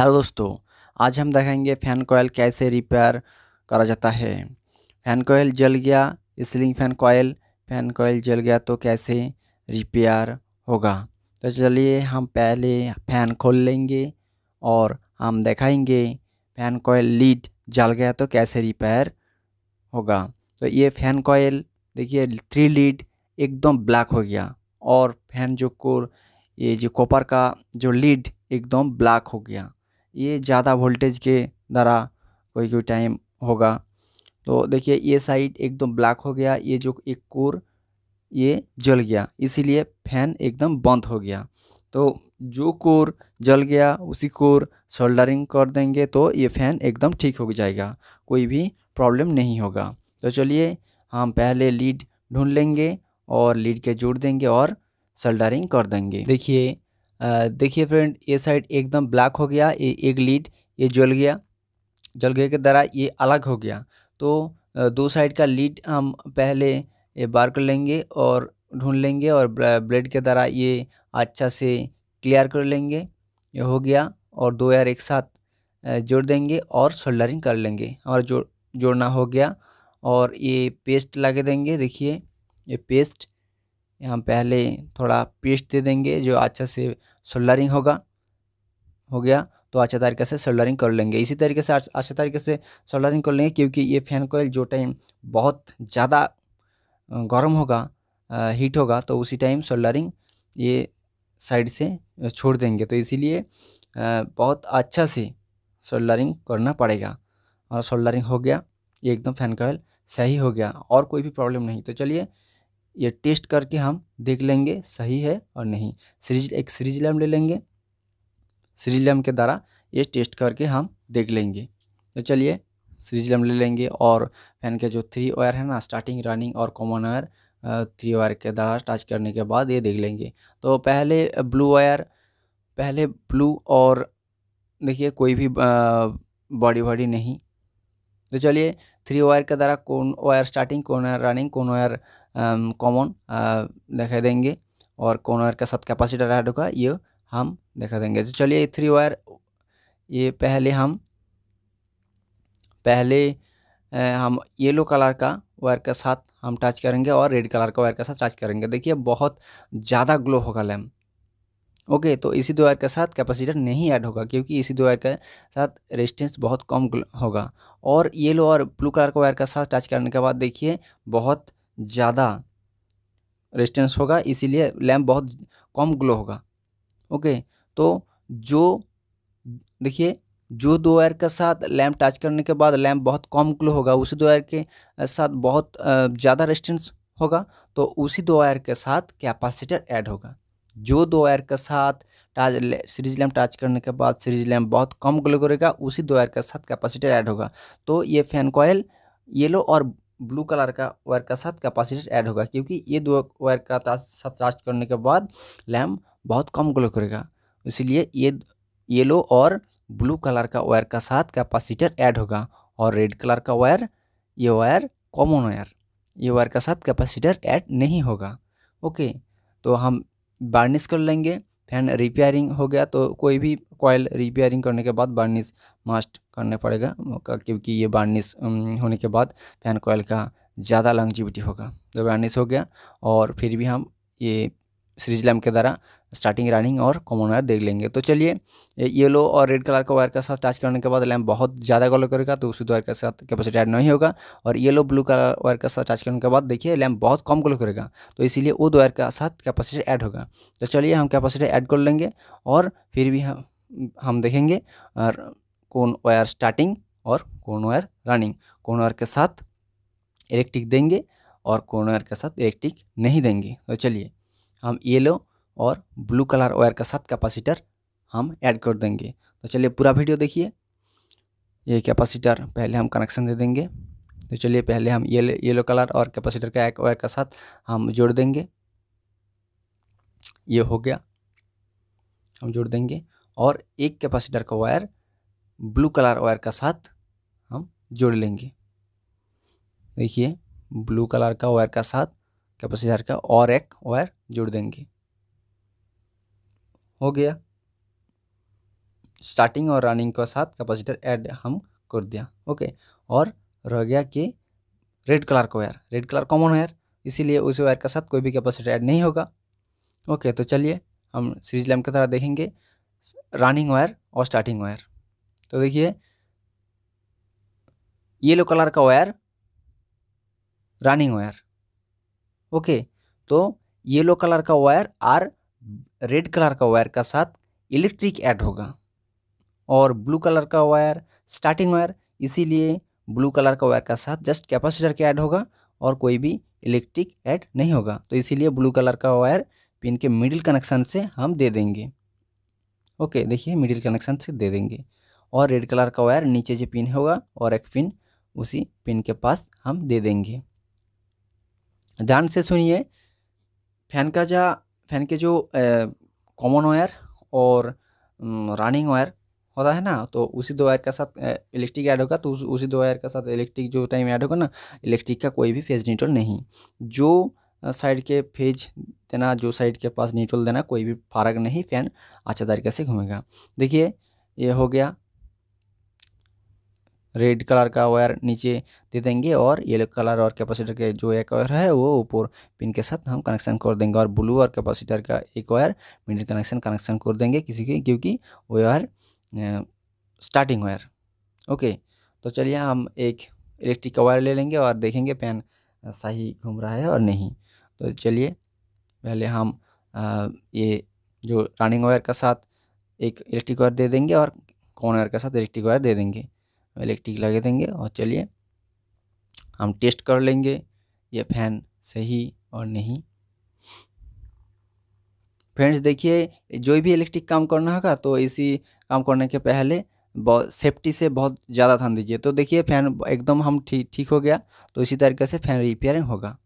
hello दोस्तों आज हम देखेंगे फ़ैन कोयल कैसे रिपेयर करा जाता है फ़ैन कोयल जल गया स्लिंग फ़ैन कोयल फ़ैन कोयल जल गया तो कैसे रिपेयर होगा तो चलिए हम पहले फ़ैन खोल लेंगे और हम दिखाएंगे फ़ैन कोयल लीड जल गया तो कैसे रिपेयर होगा तो ये फ़ैन कोयल देखिए थ्री लीड एकदम ब्लैक हो गया और फ़ैन जो कोर ये जो कॉपर का जो लीड एकदम ब्लैक हो गया ये ज़्यादा वोल्टेज के द्वारा कोई कोई टाइम होगा तो देखिए ये साइड एकदम ब्लैक हो गया ये जो एक कोर ये जल गया इसीलिए फैन एकदम बंद हो गया तो जो कोर जल गया उसी कोर सोल्डरिंग कर देंगे तो ये फ़ैन एकदम ठीक हो जाएगा कोई भी प्रॉब्लम नहीं होगा तो चलिए हम पहले लीड ढूंढ लेंगे और लीड के जोड़ देंगे और सोल्डरिंग कर देंगे देखिए देखिए फ्रेंड ये साइड एकदम ब्लैक हो गया ये एक लीड ये जल गया जल गए के द्वारा ये अलग हो गया तो दो साइड का लीड हम पहले ये बार कर लेंगे और ढूंढ लेंगे और ब्लेड के द्वारा ये अच्छा से क्लियर कर लेंगे ये हो गया और दो यार एक साथ जोड़ देंगे और शोल्डरिंग कर लेंगे हमारा जोड़ जोड़ना हो गया और ये पेस्ट लगा देंगे देखिए ये पेस्ट हम पहले थोड़ा पेस्ट दे देंगे जो अच्छा से सोल्डरिंग होगा हो गया तो अच्छे तरीके से सोल्डरिंग कर लेंगे इसी तरीके से अच्छे तरीके से सोल्डरिंग कर लेंगे क्योंकि ये फैन कोयल जो टाइम बहुत ज़्यादा गर्म होगा हीट होगा तो उसी टाइम सोल्डरिंग ये साइड से छोड़ देंगे तो इसीलिए बहुत अच्छा से सोल्डरिंग करना पड़ेगा और सोल्डरिंग हो गया ये एकदम फैन कोयल सही हो गया और कोई भी प्रॉब्लम नहीं तो चलिए ये टेस्ट करके हम देख लेंगे सही है और नहीं सीरीज एक सीरीज लैम ले लेंगे सीरीज लैम के द्वारा ये टेस्ट करके हम देख लेंगे तो चलिए सीरीज लैम ले लेंगे और फैन के जो थ्री वायर है ना स्टार्टिंग रनिंग और कॉमन वायर थ्री वायर के द्वारा टच करने के बाद ये देख लेंगे तो पहले ब्लू वायर पहले ब्लू और देखिए कोई भी बॉडी वॉडी नहीं तो चलिए थ्री वायर के द्वारा कौन वायर स्टार्टिंग कौन वायर रनिंग कौन वायर कॉमन दिखा देंगे और कौन वायर के साथ कैपेसिटर ऐड होगा ये हम दिखा देंगे तो चलिए थ्री वायर ये पहले हम पहले हम येलो कलर का वायर के साथ हम टच करेंगे और रेड कलर का वायर के साथ टच करेंगे देखिए बहुत ज़्यादा ग्लो होगा लैम्प ओके तो इसी दो वायर के साथ कैपेसिटर नहीं ऐड होगा क्योंकि इसी दो वायर के साथ रेजिस्टेंस बहुत कम होगा और येलो और ब्लू कलर का वायर के साथ टच करने के बाद देखिए बहुत ज़्यादा रेजिस्टेंस होगा इसीलिए लैम्प बहुत कम ग्लो होगा ओके तो जो देखिए जो दो वायर के साथ लैम्प टच करने के बाद लैम्प बहुत कम ग्लो होगा उसी दो वायर के साथ बहुत ज़्यादा रेजिस्टेंस होगा तो उसी दो वायर के साथ कैपेसिटर ऐड होगा जो दो वायर के साथ टाच सीरीज लैम्प टच करने के बाद सीरीज लैम्प बहुत कम ग्लो करेगा उसी दो वायर के साथ कैपेसिटर ऐड होगा तो ये फैन कॉयल येलो और ब्लू कलर का वायर का साथ कैपेसिटर ऐड होगा क्योंकि ये दो वायर का साथ चार्ज करने के बाद लैम्प बहुत कम ग्लो करेगा इसीलिए ये येलो और ब्लू कलर का वायर का साथ कैपेसिटर ऐड होगा और रेड कलर का वायर ये वायर कॉमन वायर ये वायर का साथ कैपेसिटर ऐड नहीं होगा ओके तो हम बार्निश कर लेंगे फैन रिपेयरिंग हो गया तो कोई भी कॉयल रिपेयरिंग करने के बाद बार्निश मास्ट करने पड़ेगा क्योंकि ये बार्निश होने के बाद फैन कॉयल का ज़्यादा लॉन्गजिविटी होगा तो बार्निश हो गया और फिर भी हम ये सीरीज लैम्प के द्वारा स्टार्टिंग रनिंग और कॉमन वायर देख लेंगे तो चलिए येलो और रेड कलर का वायर के साथ टच करने के बाद लैम्प बहुत ज़्यादा गलो करेगा तो उसी वायर के साथ कैपेसिटी ऐड नहीं होगा और येलो ब्लू कलर वायर के साथ टच करने के बाद देखिए लैम्प बहुत कम गलो करेगा तो इसीलिए वो वायर के साथ कैपेसिटी ऐड होगा तो चलिए हम कैपेसिटी ऐड कर लेंगे और फिर भी हम हम देखेंगे और कौन वायर स्टार्टिंग और कौन वायर रनिंग कौन वायर के साथ इलेक्ट्रिक देंगे और कौन वायर के साथ इलेक्ट्रिक नहीं देंगे तो चलिए हम येलो और ब्लू कलर वायर के साथ कैपेसिटर हम ऐड कर देंगे तो चलिए पूरा वीडियो देखिए ये कैपेसिटर पहले हम कनेक्शन दे देंगे तो चलिए पहले हम येलो येलो कलर और कैपेसिटर का एक वायर के साथ हम जोड़ देंगे ये हो गया हम जोड़ देंगे और एक कैपेसिटर का वायर ब्लू कलर वायर का साथ हम जोड़ लेंगे देखिए ब्लू कलर का वायर का साथ कैपेसिटर का और एक वायर जोड़ देंगे हो गया स्टार्टिंग और रनिंग के साथ कैपेसिटर ऐड हम कर दिया ओके और रह गया कि रेड कलर का wire red colour common wire इसीलिए उस वायर के साथ कोई भी कैपेसिटर ऐड नहीं होगा ओके तो चलिए हम सीरीज लैम्प की तरह देखेंगे रनिंग वायर और स्टार्टिंग वायर तो देखिए येलो कलर का वायर रनिंग वायर ओके तो येलो कलर का वायर और रेड कलर का वायर का साथ इलेक्ट्रिक ऐड होगा और ब्लू कलर का वायर स्टार्टिंग वायर इसीलिए ब्लू कलर का वायर का साथ जस्ट कैपेसिटर के ऐड होगा और कोई भी इलेक्ट्रिक ऐड नहीं होगा तो इसीलिए ब्लू कलर का वायर पिन के मिडिल कनेक्शन से हम दे देंगे ओके देखिए मिडिल कनेक्शन से दे देंगे और रेड कलर का वायर नीचे जो पिन होगा और एक पिन उसी पिन के पास हम दे देंगे ध्यान से सुनिए फैन का जा फैन के जो कॉमन वायर और रनिंग वायर होता है ना तो उसी दो वायर के साथ इलेक्ट्रिक ऐड होगा तो उस, उसी दो वायर के साथ इलेक्ट्रिक जो टाइम ऐड होगा ना इलेक्ट्रिक का कोई भी फेज न्यूट्रल नहीं जो साइड के फेज देना जो साइड के पास न्यूट्रल देना कोई भी फर्क नहीं फैन अच्छा तरीके से घूमेगा देखिए ये हो गया रेड कलर का वायर नीचे दे देंगे और येलो कलर और कैपेसिटर के जो एक वायर है वो ऊपर पिन के साथ हम कनेक्शन कर देंगे और ब्लू और कैपेसिटर का एक वायर मिडिल कनेक्शन कनेक्शन कर देंगे किसी के क्योंकि वो वायर स्टार्टिंग वायर ओके तो चलिए हम एक इलेक्ट्रिक का वायर ले लेंगे और देखेंगे पेन सही घूम रहा है और नहीं तो चलिए पहले हम आ, ये जो रनिंग वायर का साथ एक इलेक्ट्रिक वायर दे देंगे और कॉन वायर के साथ इलेक्ट्रिक वायर दे देंगे इलेक्ट्रिक लगे देंगे और चलिए हम टेस्ट कर लेंगे ये फैन सही और नहीं फ्रेंड्स देखिए जो भी इलेक्ट्रिक काम करना होगा तो इसी काम करने के पहले बहुत सेफ्टी से बहुत ज़्यादा ध्यान दीजिए तो देखिए फैन एकदम हम ठीक ठीक हो गया तो इसी तरीके से फैन रिपेयरिंग होगा